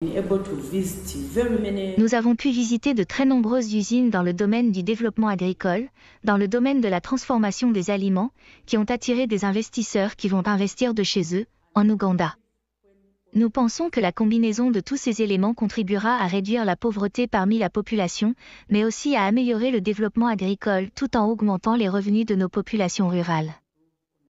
Nous avons pu visiter de très nombreuses usines dans le domaine du développement agricole, dans le domaine de la transformation des aliments, qui ont attiré des investisseurs qui vont investir de chez eux, en Ouganda. Nous pensons que la combinaison de tous ces éléments contribuera à réduire la pauvreté parmi la population, mais aussi à améliorer le développement agricole tout en augmentant les revenus de nos populations rurales.